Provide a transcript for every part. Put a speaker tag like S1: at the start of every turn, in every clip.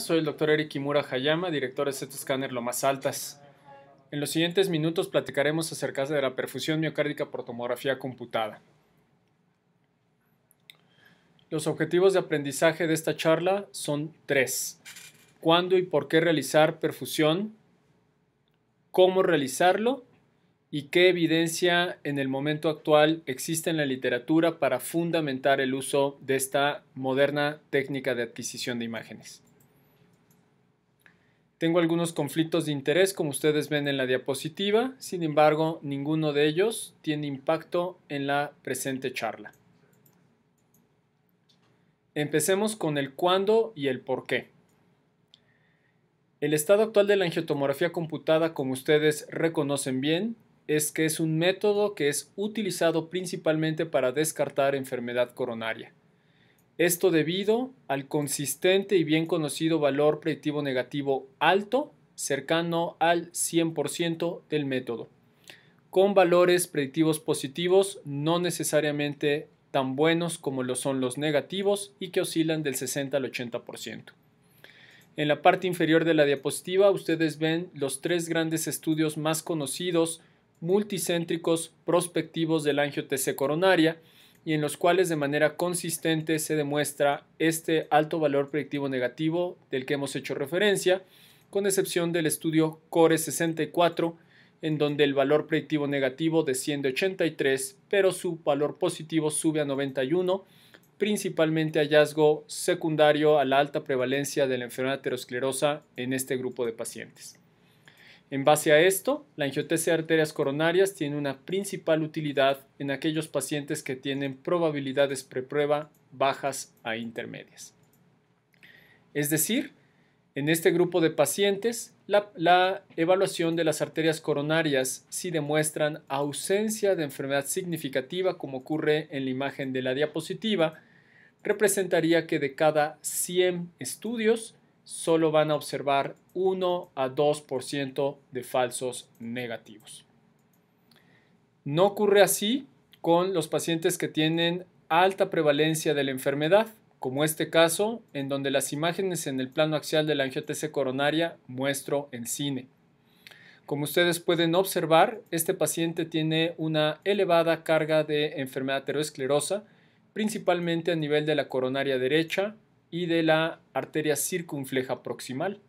S1: Soy el doctor Eric Kimura Hayama, director de CT Scanner Más Altas. En los siguientes minutos platicaremos acerca de la perfusión miocárdica por tomografía computada. Los objetivos de aprendizaje de esta charla son tres. ¿Cuándo y por qué realizar perfusión? ¿Cómo realizarlo? ¿Y qué evidencia en el momento actual existe en la literatura para fundamentar el uso de esta moderna técnica de adquisición de imágenes? Tengo algunos conflictos de interés, como ustedes ven en la diapositiva, sin embargo, ninguno de ellos tiene impacto en la presente charla. Empecemos con el cuándo y el por qué. El estado actual de la angiotomografía computada, como ustedes reconocen bien, es que es un método que es utilizado principalmente para descartar enfermedad coronaria. Esto debido al consistente y bien conocido valor predictivo negativo alto, cercano al 100% del método, con valores predictivos positivos no necesariamente tan buenos como lo son los negativos y que oscilan del 60 al 80%. En la parte inferior de la diapositiva ustedes ven los tres grandes estudios más conocidos multicéntricos prospectivos del TC coronaria, y en los cuales de manera consistente se demuestra este alto valor predictivo negativo del que hemos hecho referencia, con excepción del estudio Core 64, en donde el valor predictivo negativo desciende a 83, pero su valor positivo sube a 91, principalmente hallazgo secundario a la alta prevalencia de la enfermedad aterosclerosa en este grupo de pacientes. En base a esto, la angiotesia de arterias coronarias tiene una principal utilidad en aquellos pacientes que tienen probabilidades preprueba bajas a intermedias. Es decir, en este grupo de pacientes, la, evaluación de las arterias coronarias si demuestran ausencia de enfermedad significativa, como ocurre en la imagen de la diapositiva, representaría que de cada 100 estudios, solo van a observar 1 a 2% de falsos negativos. No ocurre así con los pacientes que tienen alta prevalencia de la enfermedad, como este caso en donde las imágenes en el plano axial de la angiotese coronaria muestro en cine. Como ustedes pueden observar, este paciente tiene una elevada carga de enfermedad ateroesclerosa, principalmente a nivel de la coronaria derecha, y de la arteria circunfleja proximal.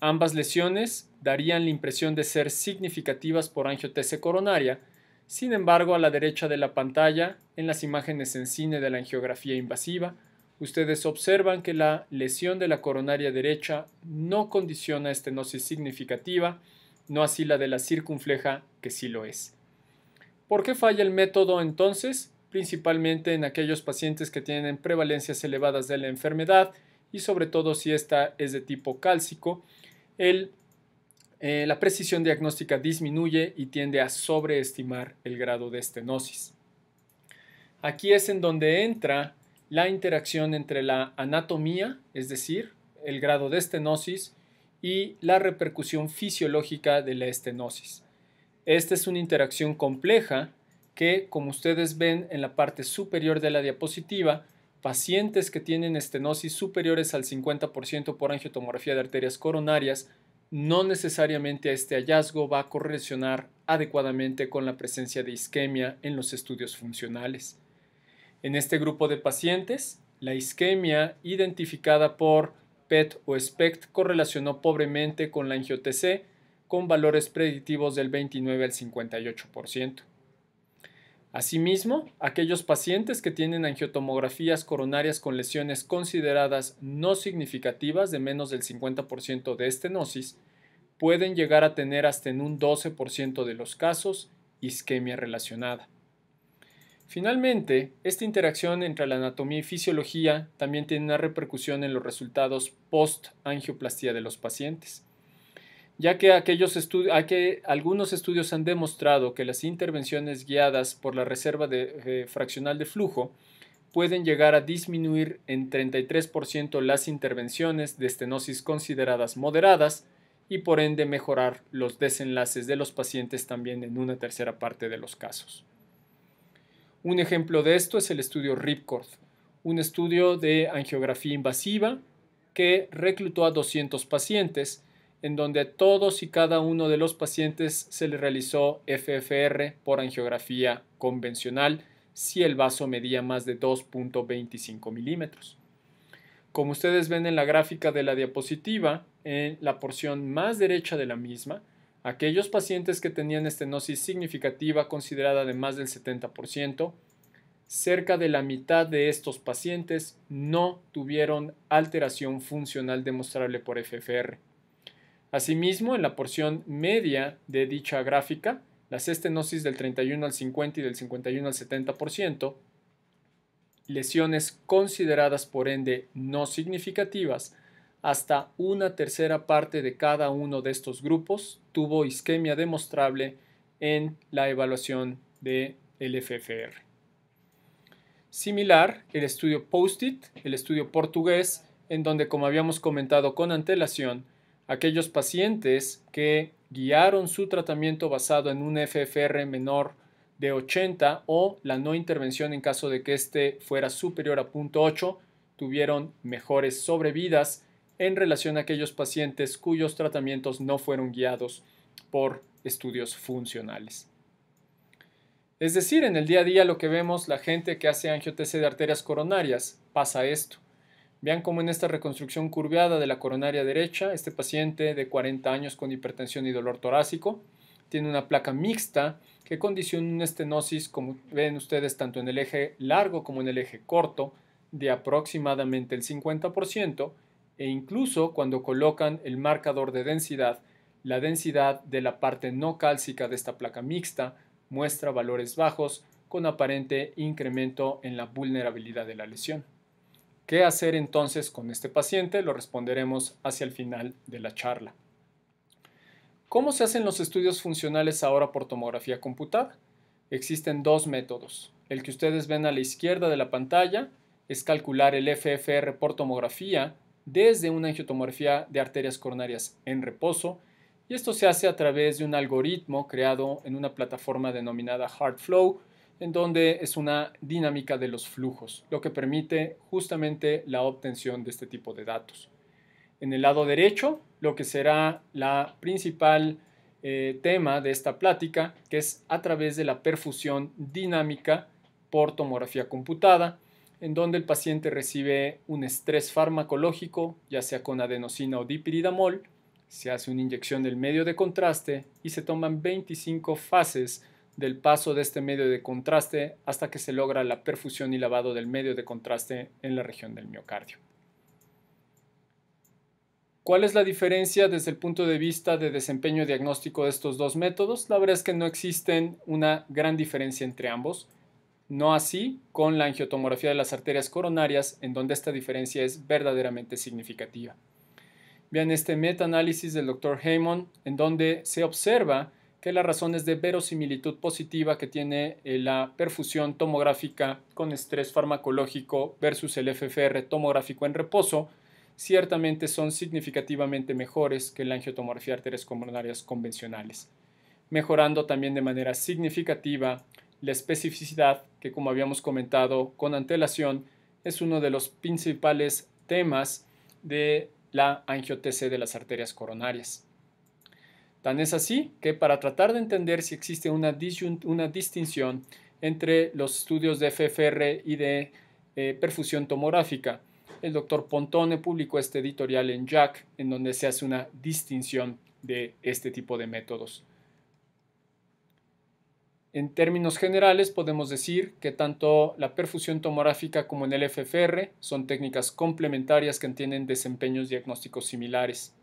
S1: Ambas lesiones darían la impresión de ser significativas por angiotese coronaria, sin embargo a la derecha de la pantalla, en las imágenes en cine de la angiografía invasiva, ustedes observan que la lesión de la coronaria derecha no condiciona estenosis significativa, no así la de la circunfleja que sí lo es. ¿Por qué falla el método entonces? principalmente en aquellos pacientes que tienen prevalencias elevadas de la enfermedad y sobre todo si esta es de tipo cálcico. Eh, la precisión diagnóstica disminuye y tiende a sobreestimar el grado de estenosis. Aquí es en donde entra la interacción entre la anatomía, es decir, el grado de estenosis, y la repercusión fisiológica de la estenosis. Esta es una interacción compleja que, como ustedes ven en la parte superior de la diapositiva, pacientes que tienen estenosis superiores al 50% por angiotomografía de arterias coronarias, no necesariamente este hallazgo va a correlacionar adecuadamente con la presencia de isquemia en los estudios funcionales. En este grupo de pacientes, la isquemia identificada por PET o SPECT correlacionó pobremente con la angiotc, con valores predictivos del 29 al 58%. Asimismo, aquellos pacientes que tienen angiotomografías coronarias con lesiones consideradas no significativas de menos del 50% de estenosis pueden llegar a tener hasta en un 12% de los casos isquemia relacionada. Finalmente, esta interacción entre la anatomía y fisiología también tiene una repercusión en los resultados post angioplastía de los pacientes ya que, que algunos estudios han demostrado que las intervenciones guiadas por la reserva de, eh, fraccional de flujo pueden llegar a disminuir en 33% las intervenciones de estenosis consideradas moderadas y por ende mejorar los desenlaces de los pacientes también en una tercera parte de los casos. Un ejemplo de esto es el estudio Ripcord, un estudio de angiografía invasiva que reclutó a 200 pacientes en donde a todos y cada uno de los pacientes se le realizó FFR por angiografía convencional si el vaso medía más de 2.25 milímetros. Como ustedes ven en la gráfica de la diapositiva, en la porción más derecha de la misma, aquellos pacientes que tenían estenosis significativa considerada de más del 70%, cerca de la mitad de estos pacientes no tuvieron alteración funcional demostrable por FFR. Asimismo, en la porción media de dicha gráfica, las estenosis del 31 al 50 y del 51 al 70%, lesiones consideradas por ende no significativas, hasta una tercera parte de cada uno de estos grupos tuvo isquemia demostrable en la evaluación de LFFR. FFR. Similar, el estudio POSTIT, el estudio portugués, en donde, como habíamos comentado con antelación, aquellos pacientes que guiaron su tratamiento basado en un FFR menor de 80 o la no intervención en caso de que éste fuera superior a 0.8 tuvieron mejores sobrevidas en relación a aquellos pacientes cuyos tratamientos no fueron guiados por estudios funcionales. Es decir, en el día a día lo que vemos la gente que hace angiotese de arterias coronarias pasa esto. Vean cómo en esta reconstrucción curviada de la coronaria derecha, este paciente de 40 años con hipertensión y dolor torácico tiene una placa mixta que condiciona una estenosis, como ven ustedes, tanto en el eje largo como en el eje corto, de aproximadamente el 50%, e incluso cuando colocan el marcador de densidad, la densidad de la parte no cálcica de esta placa mixta muestra valores bajos con aparente incremento en la vulnerabilidad de la lesión. ¿Qué hacer entonces con este paciente? Lo responderemos hacia el final de la charla. ¿Cómo se hacen los estudios funcionales ahora por tomografía computada? Existen dos métodos. El que ustedes ven a la izquierda de la pantalla es calcular el FFR por tomografía desde una angiotomografía de arterias coronarias en reposo y esto se hace a través de un algoritmo creado en una plataforma denominada HeartFlow en donde es una dinámica de los flujos, lo que permite justamente la obtención de este tipo de datos. En el lado derecho, lo que será la principal eh, tema de esta plática, que es a través de la perfusión dinámica por tomografía computada, en donde el paciente recibe un estrés farmacológico, ya sea con adenosina o dipiridamol, se hace una inyección del medio de contraste y se toman 25 fases del paso de este medio de contraste hasta que se logra la perfusión y lavado del medio de contraste en la región del miocardio. ¿Cuál es la diferencia desde el punto de vista de desempeño diagnóstico de estos dos métodos? La verdad es que no existe una gran diferencia entre ambos. No así con la angiotomografía de las arterias coronarias, en donde esta diferencia es verdaderamente significativa. Vean este meta-análisis del doctor Heyman, en donde se observa que las razones de verosimilitud positiva que tiene eh, la perfusión tomográfica con estrés farmacológico versus el FFR tomográfico en reposo ciertamente son significativamente mejores que la angiotomografía arterias coronarias convencionales, mejorando también de manera significativa la especificidad que, como habíamos comentado con antelación, es uno de los principales temas de la angiotese de las arterias coronarias. Tan es así que para tratar de entender si existe una, distinción entre los estudios de FFR y de eh, perfusión tomográfica, el doctor Pontone publicó este editorial en Jack, en donde se hace una distinción de este tipo de métodos. En términos generales, podemos decir que tanto la perfusión tomográfica como en el FFR son técnicas complementarias que tienen desempeños diagnósticos similares.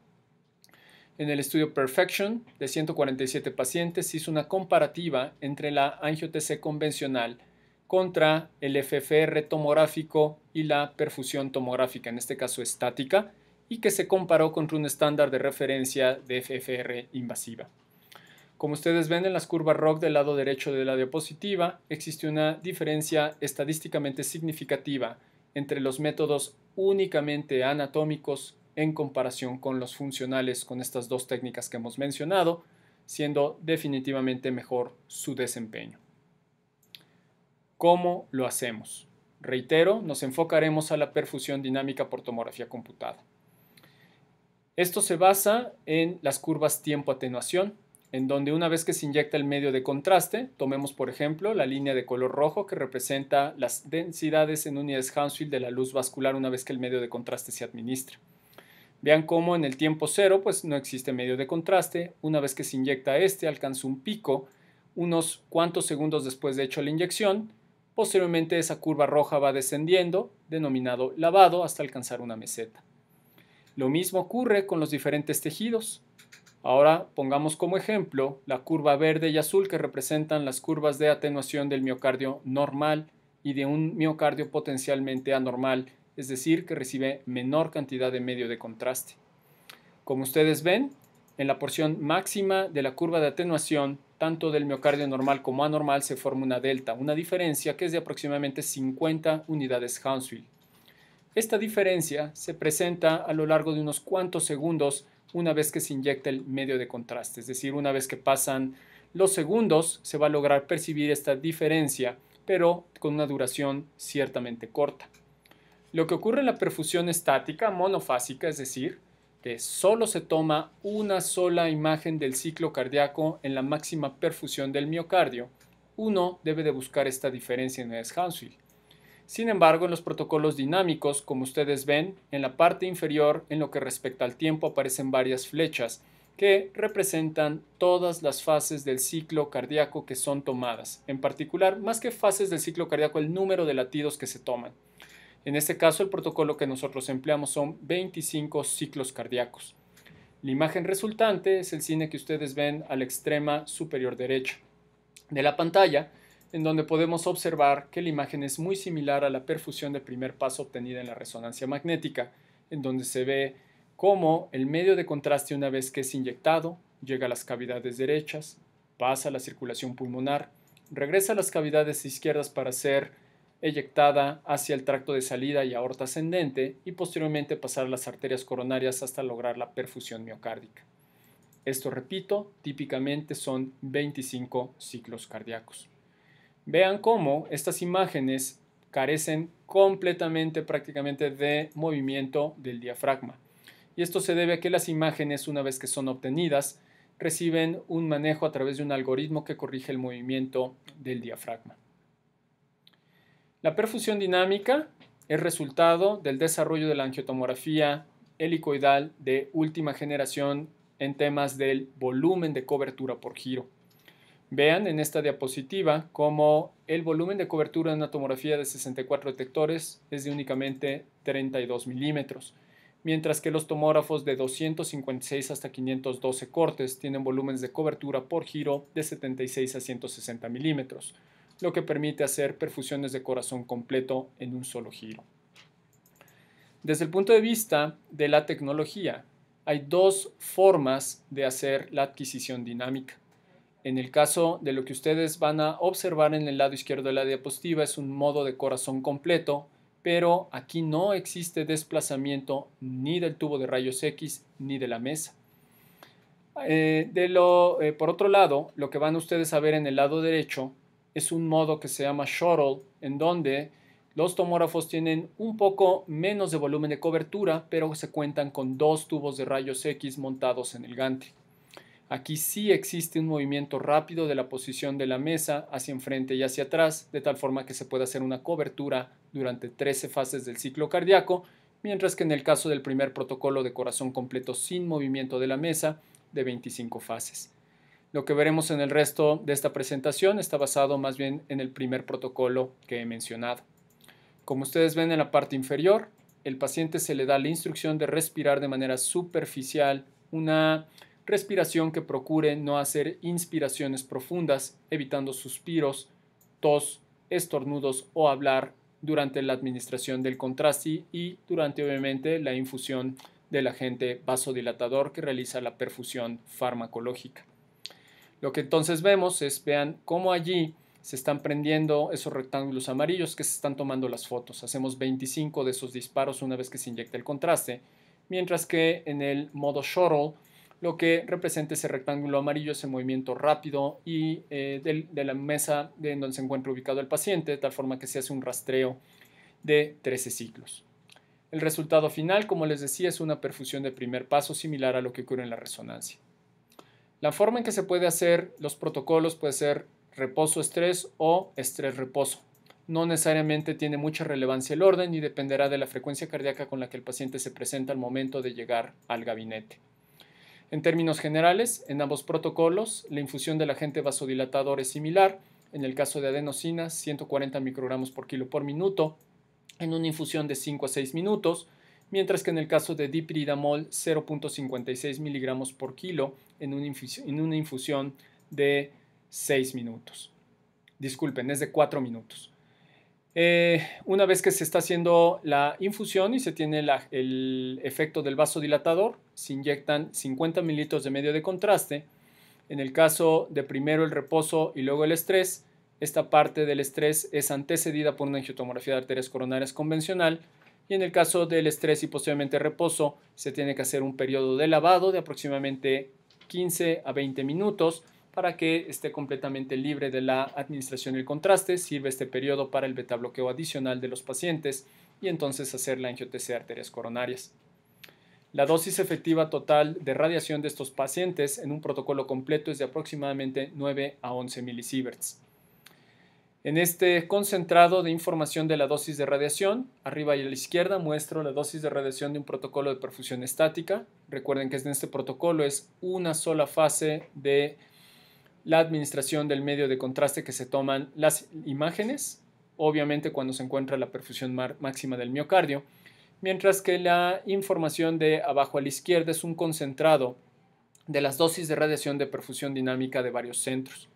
S1: En el estudio Perfection de 147 pacientes se hizo una comparativa entre la angio-TC convencional contra el FFR tomográfico y la perfusión tomográfica, en este caso estática, y que se comparó contra un estándar de referencia de FFR invasiva. Como ustedes ven en las curvas ROC del lado derecho de la diapositiva, existe una diferencia estadísticamente significativa entre los métodos únicamente anatómicos en comparación con los funcionales con estas dos técnicas que hemos mencionado, siendo definitivamente mejor su desempeño. ¿Cómo lo hacemos? Reitero, nos enfocaremos a la perfusión dinámica por tomografía computada. Esto se basa en las curvas tiempo-atenuación, en donde una vez que se inyecta el medio de contraste, tomemos por ejemplo la línea de color rojo que representa las densidades en unidades Hounsfield de la luz vascular una vez que el medio de contraste se administra. Vean cómo en el tiempo cero pues no existe medio de contraste. Una vez que se inyecta este alcanza un pico unos cuantos segundos después de hecho la inyección. Posteriormente esa curva roja va descendiendo, denominado lavado, hasta alcanzar una meseta. Lo mismo ocurre con los diferentes tejidos. Ahora pongamos como ejemplo la curva verde y azul que representan las curvas de atenuación del miocardio normal y de un miocardio potencialmente anormal es decir, que recibe menor cantidad de medio de contraste. Como ustedes ven, en la porción máxima de la curva de atenuación, tanto del miocardio normal como anormal se forma una delta, una diferencia que es de aproximadamente 50 unidades Hounsfield. Esta diferencia se presenta a lo largo de unos cuantos segundos una vez que se inyecta el medio de contraste, es decir, una vez que pasan los segundos se va a lograr percibir esta diferencia, pero con una duración ciertamente corta. Lo que ocurre en la perfusión estática, monofásica, es decir, que solo se toma una sola imagen del ciclo cardíaco en la máxima perfusión del miocardio, uno debe de buscar esta diferencia en el Hounsfield. Sin embargo, en los protocolos dinámicos, como ustedes ven, en la parte inferior, en lo que respecta al tiempo, aparecen varias flechas que representan todas las fases del ciclo cardíaco que son tomadas, en particular, más que fases del ciclo cardíaco, el número de latidos que se toman. En este caso, el protocolo que nosotros empleamos son 25 ciclos cardíacos. La imagen resultante es el cine que ustedes ven al la extrema superior derecha de la pantalla, en donde podemos observar que la imagen es muy similar a la perfusión de primer paso obtenida en la resonancia magnética, en donde se ve cómo el medio de contraste una vez que es inyectado llega a las cavidades derechas, pasa a la circulación pulmonar, regresa a las cavidades izquierdas para ser eyectada hacia el tracto de salida y aorta ascendente y posteriormente pasar las arterias coronarias hasta lograr la perfusión miocárdica. Esto, repito, típicamente son 25 ciclos cardíacos. Vean cómo estas imágenes carecen completamente prácticamente de movimiento del diafragma. Y esto se debe a que las imágenes, una vez que son obtenidas, reciben un manejo a través de un algoritmo que corrige el movimiento del diafragma. La perfusión dinámica es resultado del desarrollo de la angiotomografía helicoidal de última generación en temas del volumen de cobertura por giro. Vean en esta diapositiva cómo el volumen de cobertura en una tomografía de 64 detectores es de únicamente 32 milímetros, mientras que los tomógrafos de 256 hasta 512 cortes tienen volúmenes de cobertura por giro de 76 a 160 milímetros lo que permite hacer perfusiones de corazón completo en un solo giro. Desde el punto de vista de la tecnología, hay dos formas de hacer la adquisición dinámica. En el caso de lo que ustedes van a observar en el lado izquierdo de la diapositiva es un modo de corazón completo, pero aquí no existe desplazamiento ni del tubo de rayos X ni de la mesa. Eh, eh, por otro lado, lo que van ustedes a ver en el lado derecho es un modo que se llama shuttle, en donde los tomógrafos tienen un poco menos de volumen de cobertura, pero se cuentan con dos tubos de rayos X montados en el gante. Aquí sí existe un movimiento rápido de la posición de la mesa hacia enfrente y hacia atrás, de tal forma que se puede hacer una cobertura durante 13 fases del ciclo cardíaco, mientras que en el caso del primer protocolo de corazón completo sin movimiento de la mesa, de 25 fases. Lo que veremos en el resto de esta presentación está basado más bien en el primer protocolo que he mencionado. Como ustedes ven en la parte inferior, el paciente se le da la instrucción de respirar de manera superficial, una respiración que procure no hacer inspiraciones profundas, evitando suspiros, tos, estornudos o hablar durante la administración del contraste y durante obviamente la infusión del agente vasodilatador que realiza la perfusión farmacológica. Lo que entonces vemos es, vean cómo allí se están prendiendo esos rectángulos amarillos que se están tomando las fotos. Hacemos 25 de esos disparos una vez que se inyecta el contraste, mientras que en el modo shuttle lo que representa ese rectángulo amarillo es el movimiento rápido y eh, de, la mesa en donde se encuentra ubicado el paciente, de tal forma que se hace un rastreo de 13 ciclos. El resultado final, como les decía, es una perfusión de primer paso similar a lo que ocurre en la resonancia. La forma en que se puede hacer los protocolos puede ser reposo-estrés o estrés-reposo. No necesariamente tiene mucha relevancia el orden y dependerá de la frecuencia cardíaca con la que el paciente se presenta al momento de llegar al gabinete. En términos generales, en ambos protocolos, la infusión del agente vasodilatador es similar. En el caso de adenosina, 140 microgramos por kilo por minuto en una infusión de 5 a 6 minutos mientras que en el caso de dipridamol 0.56 miligramos por kilo en una, infusión, de 6 minutos. Disculpen, es de 4 minutos. Eh, una vez que se está haciendo la infusión y se tiene el efecto del vasodilatador, se inyectan 50 mililitros de medio de contraste. En el caso de primero el reposo y luego el estrés, esta parte del estrés es antecedida por una angiotomografía de arterias coronarias convencional y en el caso del estrés y posteriormente reposo, se tiene que hacer un periodo de lavado de aproximadamente 15 a 20 minutos para que esté completamente libre de la administración del contraste. Sirve este periodo para el beta bloqueo adicional de los pacientes y entonces hacer la angiotese de arterias coronarias. La dosis efectiva total de radiación de estos pacientes en un protocolo completo es de aproximadamente 9 a 11 milisieverts. En este concentrado de información de la dosis de radiación, arriba y a la izquierda muestro la dosis de radiación de un protocolo de perfusión estática. Recuerden que en este protocolo es una sola fase de la administración del medio de contraste que se toman las imágenes, obviamente cuando se encuentra la perfusión máxima del miocardio, mientras que la información de abajo a la izquierda es un concentrado de las dosis de radiación de perfusión dinámica de varios centros.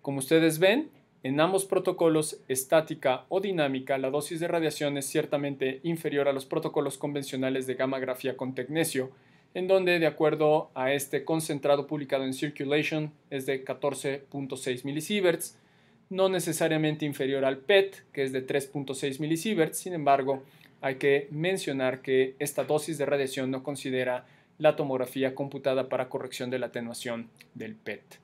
S1: Como ustedes ven, en ambos protocolos, estática o dinámica, la dosis de radiación es ciertamente inferior a los protocolos convencionales de gamagrafía con tecnesio, en donde, de acuerdo a este concentrado publicado en Circulation, es de 14.6 milisieverts, no necesariamente inferior al PET, que es de 3.6 milisieverts. Sin embargo, hay que mencionar que esta dosis de radiación no considera la tomografía computada para corrección de la atenuación del PET.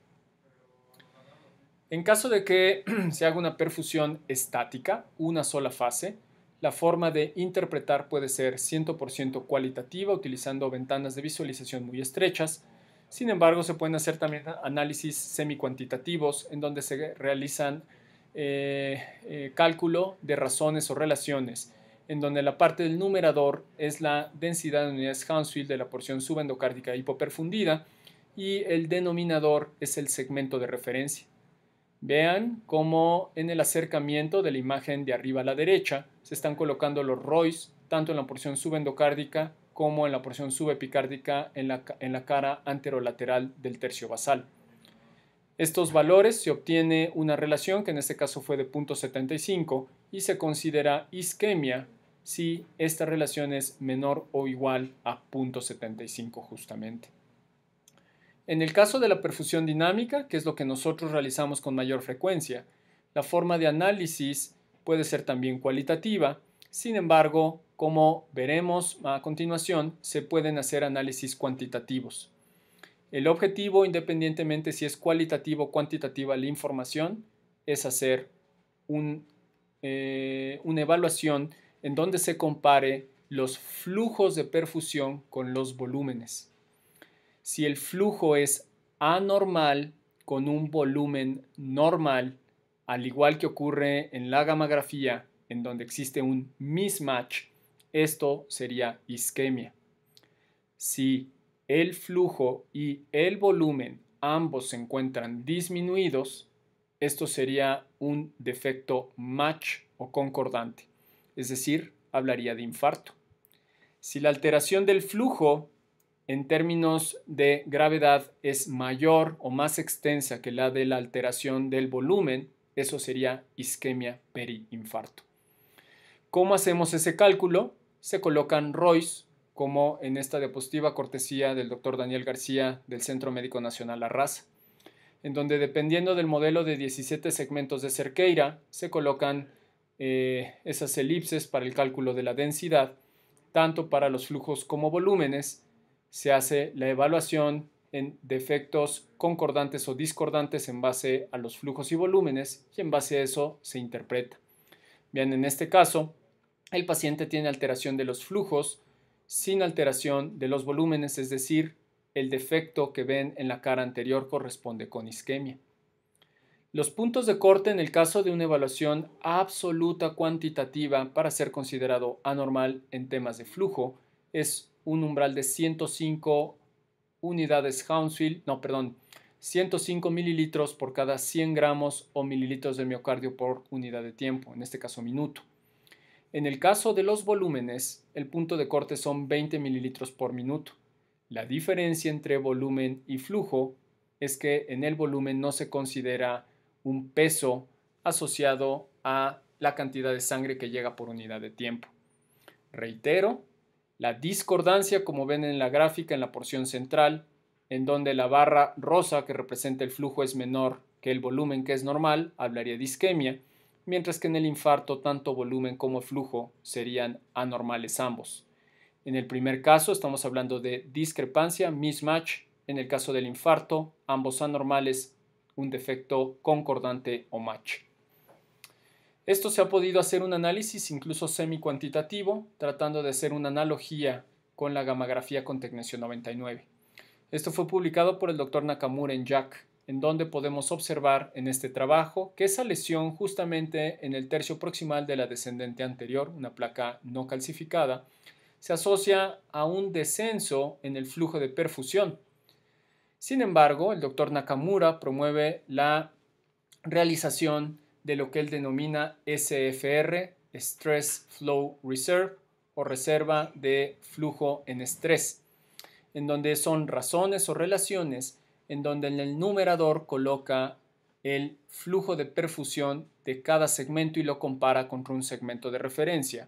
S1: En caso de que se haga una perfusión estática, una sola fase, la forma de interpretar puede ser 100% cualitativa utilizando ventanas de visualización muy estrechas. Sin embargo, se pueden hacer también análisis semi-cuantitativos en donde se realizan eh, eh, cálculo de razones o relaciones, en donde la parte del numerador es la densidad de unidades Hounsfield de la porción subendocárdica hipoperfundida y el denominador es el segmento de referencia. Vean cómo en el acercamiento de la imagen de arriba a la derecha se están colocando los ROIs tanto en la porción subendocárdica como en la porción subepicárdica en la, en la cara anterolateral del tercio basal. Estos valores se obtiene una relación que en este caso fue de 0.75 y se considera isquemia si esta relación es menor o igual a 0.75 justamente. En el caso de la perfusión dinámica, que es lo que nosotros realizamos con mayor frecuencia, la forma de análisis puede ser también cualitativa, sin embargo, como veremos a continuación, se pueden hacer análisis cuantitativos. El objetivo, independientemente si es cualitativo o cuantitativa la información, es hacer eh, una evaluación en donde se compare los flujos de perfusión con los volúmenes si el flujo es anormal con un volumen normal, al igual que ocurre en la gammagrafía, en donde existe un mismatch, esto sería isquemia. Si el flujo y el volumen ambos se encuentran disminuidos, esto sería un defecto match o concordante, es decir, hablaría de infarto. Si la alteración del flujo en términos de gravedad es mayor o más extensa que la de la alteración del volumen, eso sería isquemia periinfarto. ¿Cómo hacemos ese cálculo? Se colocan ROIs, como en esta diapositiva cortesía del doctor Daniel García del Centro Médico Nacional Arrasa, en donde dependiendo del modelo de 17 segmentos de Cerqueira, se colocan eh, esas elipses para el cálculo de la densidad, tanto para los flujos como volúmenes, se hace la evaluación en defectos concordantes o discordantes en base a los flujos y volúmenes y en base a eso se interpreta. Bien, en este caso, el paciente tiene alteración de los flujos sin alteración de los volúmenes, es decir, el defecto que ven en la cara anterior corresponde con isquemia. Los puntos de corte en el caso de una evaluación absoluta cuantitativa para ser considerado anormal en temas de flujo es un umbral de 105 unidades Hounsfield, no, perdón, 105 mililitros por cada 100 gramos o mililitros de miocardio por unidad de tiempo, en este caso minuto. En el caso de los volúmenes, el punto de corte son 20 mililitros por minuto. La diferencia entre volumen y flujo es que en el volumen no se considera un peso asociado a la cantidad de sangre que llega por unidad de tiempo. Reitero, la discordancia, como ven en la gráfica en la porción central, en donde la barra rosa que representa el flujo es menor que el volumen que es normal, hablaría de isquemia, mientras que en el infarto tanto volumen como flujo serían anormales ambos. En el primer caso estamos hablando de discrepancia, mismatch, en el caso del infarto, ambos anormales, un defecto concordante o match. Esto se ha podido hacer un análisis incluso semi-cuantitativo, tratando de hacer una analogía con la gamografía con tecnecio 99. Esto fue publicado por el doctor Nakamura en Jack, en donde podemos observar en este trabajo que esa lesión justamente en el tercio proximal de la descendente anterior, una placa no calcificada, se asocia a un descenso en el flujo de perfusión. Sin embargo, el doctor Nakamura promueve la realización de lo que él denomina SFR, Stress Flow Reserve, o reserva de flujo en estrés, en donde son razones o relaciones en donde en el numerador coloca el flujo de perfusión de cada segmento y lo compara con un segmento de referencia.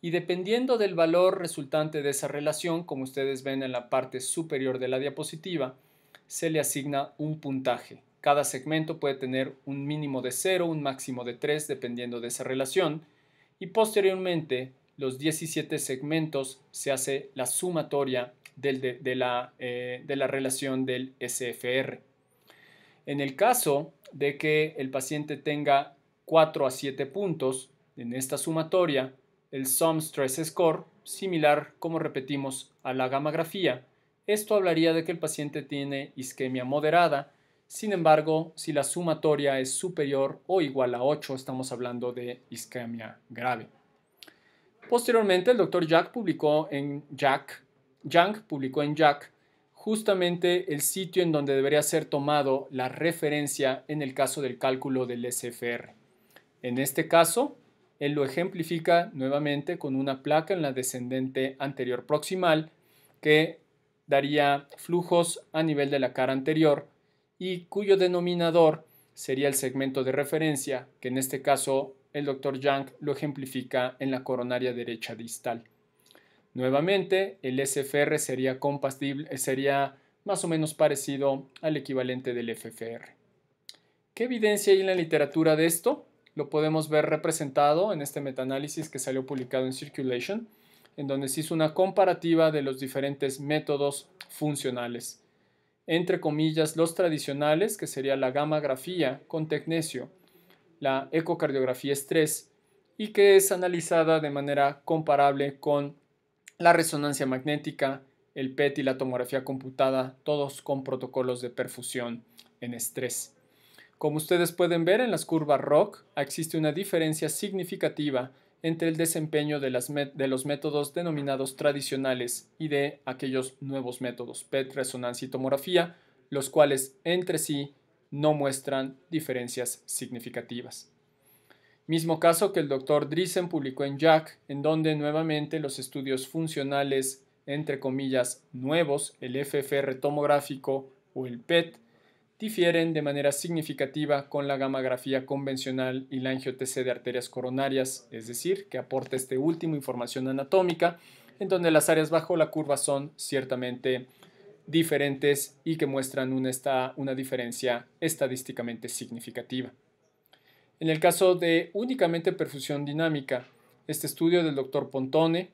S1: Y dependiendo del valor resultante de esa relación, como ustedes ven en la parte superior de la diapositiva, se le asigna un puntaje. Cada segmento puede tener un mínimo de 0, un máximo de 3 dependiendo de esa relación y posteriormente los 17 segmentos se hace la sumatoria eh, de, la, relación del SFR. En el caso de que el paciente tenga 4 a 7 puntos en esta sumatoria, el SUM Stress Score, similar como repetimos a la gamografía, esto hablaría de que el paciente tiene isquemia moderada sin embargo, si la sumatoria es superior o igual a 8, estamos hablando de isquemia grave. Posteriormente, el doctor Jack publicó en Jack, Young publicó en Jack justamente el sitio en donde debería ser tomado la referencia en el caso del cálculo del SFR. En este caso, él lo ejemplifica nuevamente con una placa en la descendente anterior proximal que daría flujos a nivel de la cara anterior y cuyo denominador sería el segmento de referencia, que en este caso el Dr. Young lo ejemplifica en la coronaria derecha distal. Nuevamente, el SFR sería compatible, eh, sería más o menos parecido al equivalente del FFR. ¿Qué evidencia hay en la literatura de esto? Lo podemos ver representado en este metaanálisis que salió publicado en Circulation, en donde se hizo una comparativa de los diferentes métodos funcionales entre comillas, los tradicionales, que sería la gamagrafía con tecnesio, la ecocardiografía estrés, y que es analizada de manera comparable con la resonancia magnética, el PET y la tomografía computada, todos con protocolos de perfusión en estrés. Como ustedes pueden ver en las curvas ROC, existe una diferencia significativa entre el desempeño de, los métodos denominados tradicionales y de aquellos nuevos métodos PET, resonancia y tomografía, los cuales entre sí no muestran diferencias significativas. Mismo caso que el doctor Driesen publicó en Jack, en donde nuevamente los estudios funcionales, entre comillas, nuevos, el FFR tomográfico o el PET, difieren de manera significativa con la gamografía convencional y la angiotc de arterias coronarias, es decir, que aporta este último información anatómica, en donde las áreas bajo la curva son ciertamente diferentes y que muestran una, diferencia estadísticamente significativa. En el caso de únicamente perfusión dinámica, este estudio del doctor Pontone,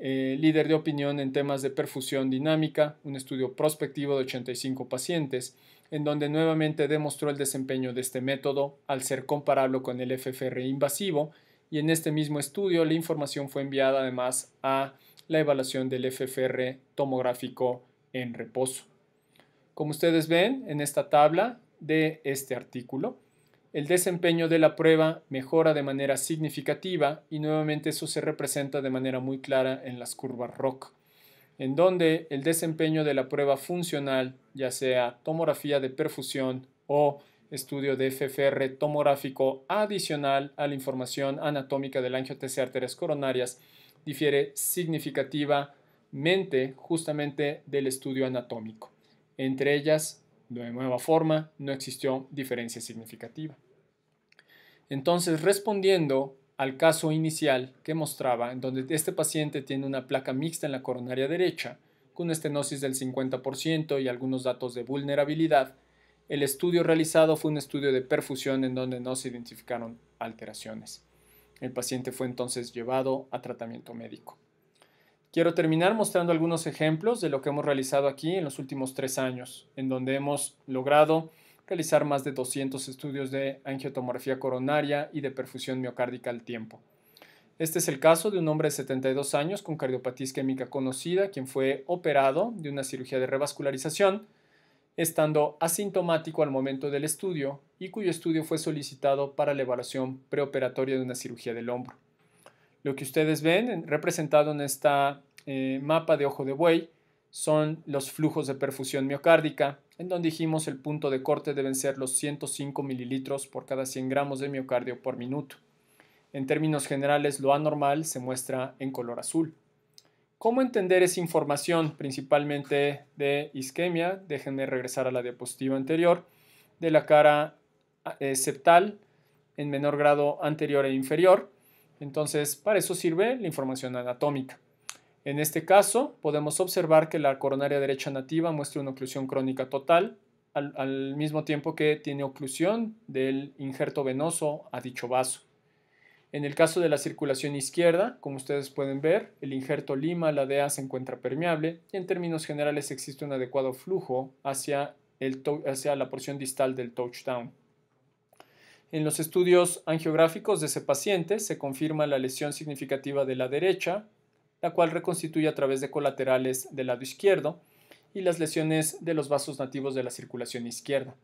S1: eh, líder de opinión en temas de perfusión dinámica, un estudio prospectivo de 85 pacientes, en donde nuevamente demostró el desempeño de este método al ser comparable con el FFR invasivo y en este mismo estudio la información fue enviada además a la evaluación del FFR tomográfico en reposo. Como ustedes ven en esta tabla de este artículo, el desempeño de la prueba mejora de manera significativa y nuevamente eso se representa de manera muy clara en las curvas ROC en donde el desempeño de la prueba funcional, ya sea tomografía de perfusión o estudio de FFR tomográfico adicional a la información anatómica del la de arterias coronarias, difiere significativamente justamente del estudio anatómico. Entre ellas, de nueva forma, no existió diferencia significativa. Entonces, respondiendo al caso inicial que mostraba, en donde este paciente tiene una placa mixta en la coronaria derecha, con estenosis del 50% y algunos datos de vulnerabilidad, el estudio realizado fue un estudio de perfusión en donde no se identificaron alteraciones. El paciente fue entonces llevado a tratamiento médico. Quiero terminar mostrando algunos ejemplos de lo que hemos realizado aquí en los últimos tres años, en donde hemos logrado realizar más de 200 estudios de angiotomografía coronaria y de perfusión miocárdica al tiempo. Este es el caso de un hombre de 72 años con cardiopatía isquémica conocida, quien fue operado de una cirugía de revascularización, estando asintomático al momento del estudio y cuyo estudio fue solicitado para la evaluación preoperatoria de una cirugía del hombro. Lo que ustedes ven representado en esta eh, mapa de ojo de buey son los flujos de perfusión miocárdica, en donde dijimos el punto de corte deben ser los 105 mililitros por cada 100 gramos de miocardio por minuto. En términos generales, lo anormal se muestra en color azul. ¿Cómo entender esa información principalmente de isquemia? Déjenme regresar a la diapositiva anterior, de la cara ah, eh, septal en menor grado anterior e inferior. Entonces, para eso sirve la información anatómica. En este caso, podemos observar que la coronaria derecha nativa muestra una oclusión crónica total, al, mismo tiempo que tiene oclusión del injerto venoso a dicho vaso. En el caso de la circulación izquierda, como ustedes pueden ver, el injerto lima, la DEA se encuentra permeable y en términos generales existe un adecuado flujo hacia, el hacia la porción distal del touchdown. En los estudios angiográficos de ese paciente se confirma la lesión significativa de la derecha la cual reconstituye a través de colaterales del lado izquierdo y las lesiones de los vasos nativos de la circulación izquierda.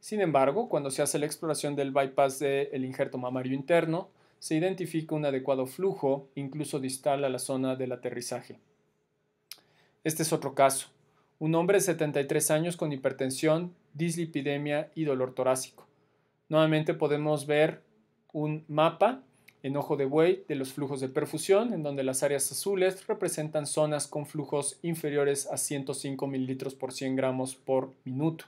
S1: Sin embargo, cuando se hace la exploración del bypass del injerto mamario interno, se identifica un adecuado flujo, incluso distal a la zona del aterrizaje. Este es otro caso. Un hombre de 73 años con hipertensión, dislipidemia y dolor torácico. Nuevamente podemos ver un mapa en ojo de buey de los flujos de perfusión, en donde las áreas azules representan zonas con flujos inferiores a 105 mililitros por 100 gramos por minuto.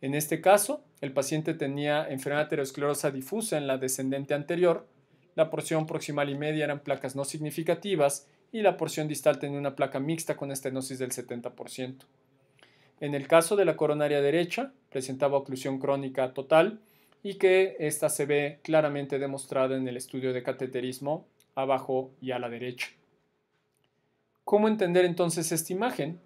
S1: En este caso, el paciente tenía enfermedad aterosclerosa difusa en la descendente anterior, la porción proximal y media eran placas no significativas y la porción distal tenía una placa mixta con estenosis del 70%. En el caso de la coronaria derecha, presentaba oclusión crónica total, y que esta se ve claramente demostrada en el estudio de cateterismo abajo y a la derecha. ¿Cómo entender entonces esta imagen?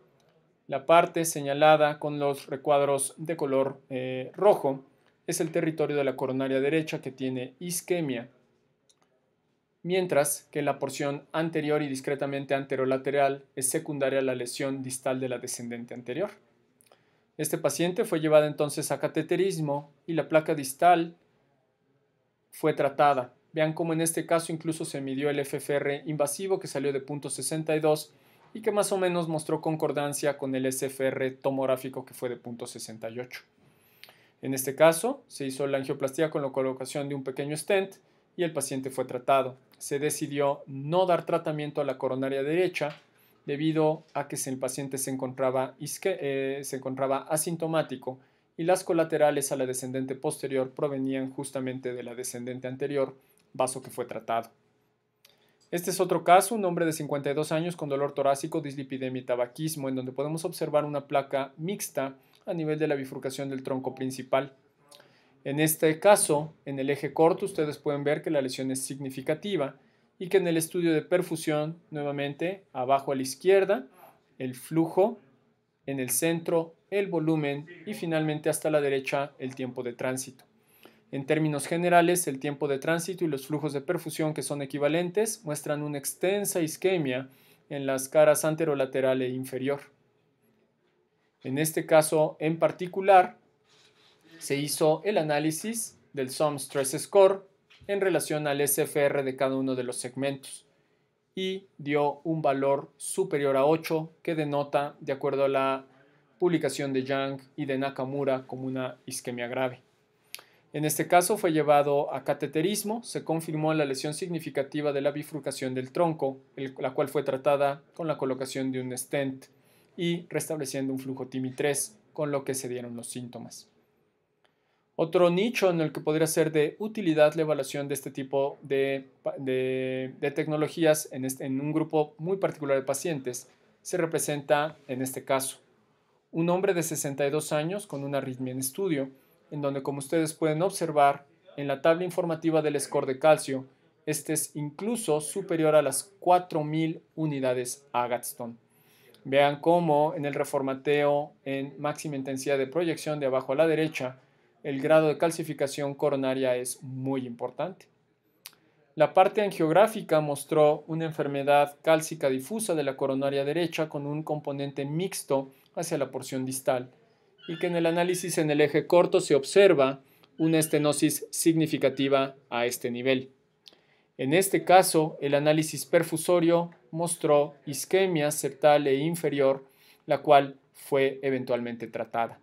S1: La parte señalada con los recuadros de color eh, rojo es el territorio de la coronaria derecha que tiene isquemia, mientras que la porción anterior y discretamente anterolateral es secundaria a la lesión distal de la descendente anterior. Este paciente fue llevado entonces a cateterismo y la placa distal fue tratada. Vean cómo en este caso incluso se midió el FFR invasivo que salió de .62 y que más o menos mostró concordancia con el SFR tomográfico que fue de .68. En este caso, se hizo la angioplastía con la colocación de un pequeño stent y el paciente fue tratado. Se decidió no dar tratamiento a la coronaria derecha debido a que el paciente se encontraba, eh, se encontraba asintomático y las colaterales a la descendente posterior provenían justamente de la descendente anterior, vaso que fue tratado. Este es otro caso, un hombre de 52 años con dolor torácico, dislipidemia y tabaquismo, en donde podemos observar una placa mixta a nivel de la bifurcación del tronco principal. En este caso, en el eje corto, ustedes pueden ver que la lesión es significativa y que en el estudio de perfusión, nuevamente, abajo a la izquierda, el flujo, en el centro, el volumen y finalmente hasta la derecha, el tiempo de tránsito. En términos generales, el tiempo de tránsito y los flujos de perfusión que son equivalentes muestran una extensa isquemia en las caras anterolateral e inferior. En este caso en particular, se hizo el análisis del SOM Stress Score en relación al SFR de cada uno de los segmentos y dio un valor superior a 8 que denota, de acuerdo a la publicación de Yang y de Nakamura, como una isquemia grave. En este caso fue llevado a cateterismo, se confirmó la lesión significativa de la bifurcación del tronco, la cual fue tratada con la colocación de un stent y restableciendo un flujo TIMI-3, con lo que se dieron los síntomas. Otro nicho en el que podría ser de utilidad la evaluación de este tipo de, tecnologías este, en, un grupo muy particular de pacientes se representa en este caso. Un hombre de 62 años con una arritmia en estudio, en donde como ustedes pueden observar en la tabla informativa del score de calcio, este es incluso superior a las 4.000 unidades Agatston. Vean cómo en el reformateo en máxima intensidad de proyección de abajo a la derecha, el grado de calcificación coronaria es muy importante. La parte angiográfica mostró una enfermedad cálcica difusa de la coronaria derecha con un componente mixto hacia la porción distal y que en el análisis en el eje corto se observa una estenosis significativa a este nivel. En este caso, el análisis perfusorio mostró isquemia septal e inferior, la cual fue eventualmente tratada.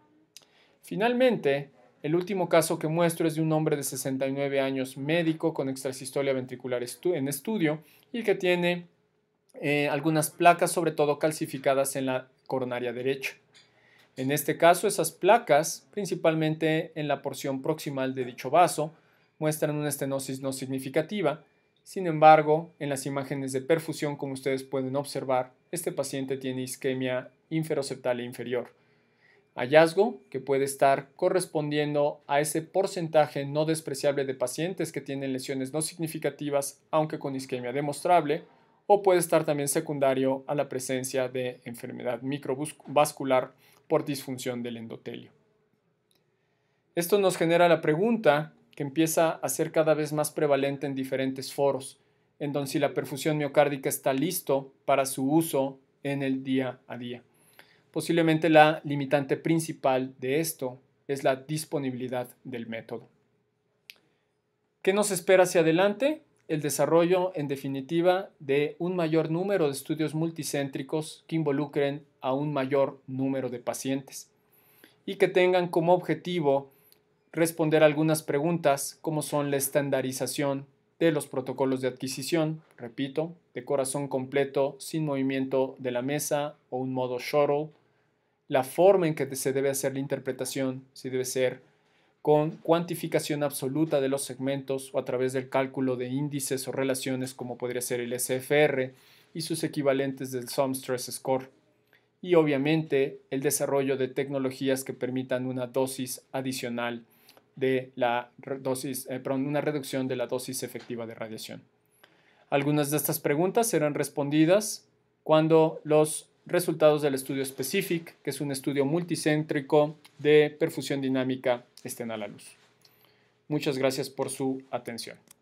S1: Finalmente, el último caso que muestro es de un hombre de 69 años, médico con extrasistoria ventricular en estudio y que tiene eh, algunas placas, sobre todo calcificadas en la coronaria derecha. En este caso, esas placas, principalmente en la porción proximal de dicho vaso, muestran una estenosis no significativa. Sin embargo, en las imágenes de perfusión, como ustedes pueden observar, este paciente tiene isquemia inferoceptal inferior hallazgo que puede estar correspondiendo a ese porcentaje no despreciable de pacientes que tienen lesiones no significativas, aunque con isquemia demostrable, o puede estar también secundario a la presencia de enfermedad microvascular por disfunción del endotelio. Esto nos genera la pregunta que empieza a ser cada vez más prevalente en diferentes foros, en donde si la perfusión miocárdica está listo para su uso en el día a día. Posiblemente la limitante principal de esto es la disponibilidad del método. ¿Qué nos espera hacia adelante? El desarrollo, en definitiva, de un mayor número de estudios multicéntricos que involucren a un mayor número de pacientes y que tengan como objetivo responder algunas preguntas como son la estandarización de los protocolos de adquisición, repito, de corazón completo, sin movimiento de la mesa o un modo shuttle, la forma en que se debe hacer la interpretación, si debe ser con cuantificación absoluta de los segmentos o a través del cálculo de índices o relaciones como podría ser el SFR y sus equivalentes del Sum Stress Score. Y obviamente el desarrollo de tecnologías que permitan una dosis adicional de la dosis, eh, una reducción de la dosis efectiva de radiación. Algunas de estas preguntas serán respondidas cuando los resultados del estudio SPECIFIC, que es un estudio multicéntrico de perfusión dinámica, estén a la luz. Muchas gracias por su atención.